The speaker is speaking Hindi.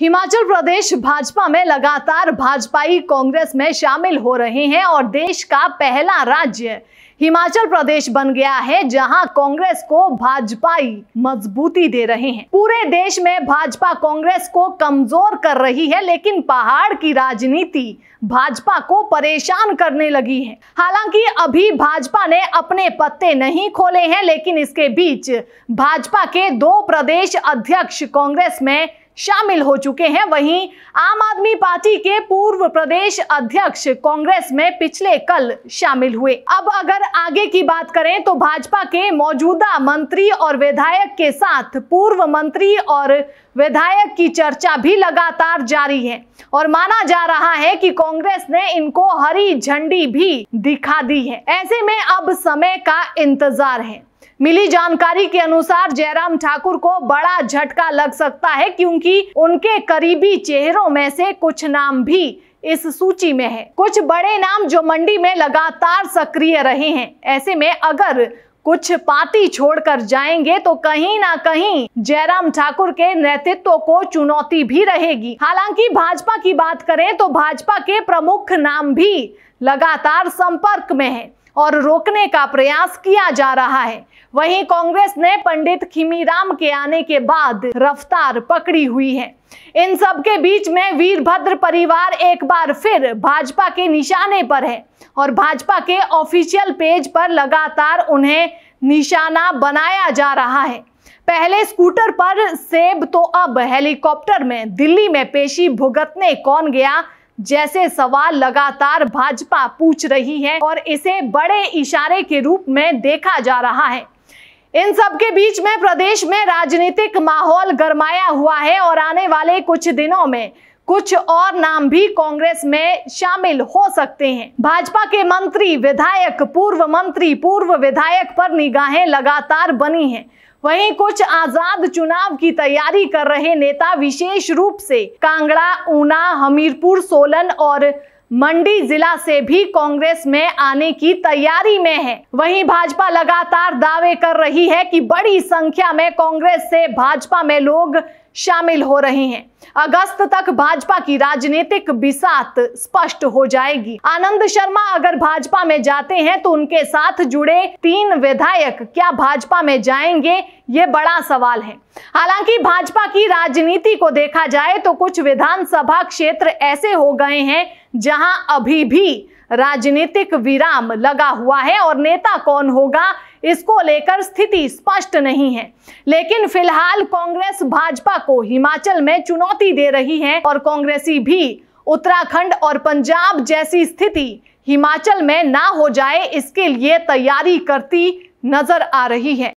हिमाचल प्रदेश भाजपा में लगातार भाजपाई कांग्रेस में शामिल हो रहे हैं और देश का पहला राज्य हिमाचल प्रदेश बन गया है जहां कांग्रेस को भाजपाई मजबूती दे रहे हैं पूरे देश में भाजपा कांग्रेस को कमजोर कर रही है लेकिन पहाड़ की राजनीति भाजपा को परेशान करने लगी है हालांकि अभी भाजपा ने अपने पत्ते नहीं खोले हैं लेकिन इसके बीच भाजपा के दो प्रदेश अध्यक्ष कांग्रेस में शामिल हो चुके हैं वहीं आम आदमी पार्टी के पूर्व प्रदेश अध्यक्ष कांग्रेस में पिछले कल शामिल हुए अब अगर आगे की बात करें तो भाजपा के मौजूदा मंत्री और विधायक के साथ पूर्व मंत्री और विधायक की चर्चा भी लगातार जारी है और माना जा रहा है कि कांग्रेस ने इनको हरी झंडी भी दिखा दी है ऐसे में अब समय का इंतजार है मिली जानकारी के अनुसार जयराम ठाकुर को बड़ा झटका लग सकता है क्योंकि उनके करीबी चेहरों में से कुछ नाम भी इस सूची में है कुछ बड़े नाम जो मंडी में लगातार सक्रिय रहे हैं ऐसे में अगर कुछ पार्टी छोड़कर जाएंगे तो कहीं ना कहीं जयराम ठाकुर के नेतृत्व को चुनौती भी रहेगी हालांकि भाजपा की बात करें तो भाजपा के प्रमुख नाम भी लगातार संपर्क में हैं। और रोकने का प्रयास किया जा रहा है वहीं कांग्रेस ने पंडित खिमीराम के आने के बाद रफ्तार पकड़ी हुई है इन सब के बीच में वीरभद्र परिवार एक बार फिर भाजपा के निशाने पर है और भाजपा के ऑफिशियल पेज पर लगातार उन्हें निशाना बनाया जा रहा है पहले स्कूटर पर सेब तो अब हेलीकॉप्टर में दिल्ली में पेशी भुगतने कौन गया जैसे सवाल लगातार भाजपा पूछ रही है और इसे बड़े इशारे के रूप में देखा जा रहा है इन सब के बीच में प्रदेश में राजनीतिक माहौल गरमाया हुआ है और आने वाले कुछ दिनों में कुछ और नाम भी कांग्रेस में शामिल हो सकते हैं भाजपा के मंत्री विधायक पूर्व मंत्री पूर्व विधायक पर निगाहें लगातार बनी हैं वहीं कुछ आजाद चुनाव की तैयारी कर रहे नेता विशेष रूप से कांगड़ा ऊना हमीरपुर सोलन और मंडी जिला से भी कांग्रेस में आने की तैयारी में है वहीं भाजपा लगातार दावे कर रही है कि बड़ी संख्या में कांग्रेस से भाजपा में लोग शामिल हो रहे हैं अगस्त तक भाजपा की राजनीतिक बिसात स्पष्ट हो जाएगी आनंद शर्मा अगर भाजपा में जाते हैं तो उनके साथ जुड़े तीन विधायक क्या भाजपा में जाएंगे ये बड़ा सवाल है हालांकि भाजपा की राजनीति को देखा जाए तो कुछ विधानसभा क्षेत्र ऐसे हो गए हैं जहां अभी भी राजनीतिक विराम लगा हुआ है और नेता कौन होगा इसको लेकर स्थिति स्पष्ट नहीं है लेकिन फिलहाल कांग्रेस भाजपा को हिमाचल में चुनौती दे रही है और कांग्रेसी भी उत्तराखंड और पंजाब जैसी स्थिति हिमाचल में ना हो जाए इसके लिए तैयारी करती नजर आ रही है